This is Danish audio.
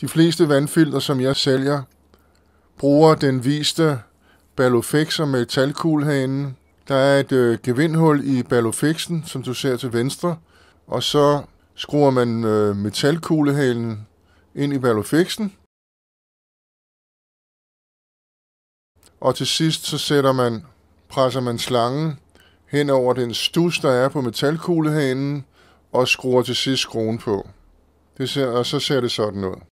De fleste vandfilter, som jeg sælger, bruger den viste Balofixer med talkuglehanen. Der er et øh, gevindhul i Balofixen, som du ser til venstre, og så skruer man øh, metalkuglehalen ind i Balofixen. Og til sidst så sætter man, presser man slangen hen over den stus, der er på metalkuglehanen, og skruer til sidst skruen på. Det ser, og så ser det sådan ud.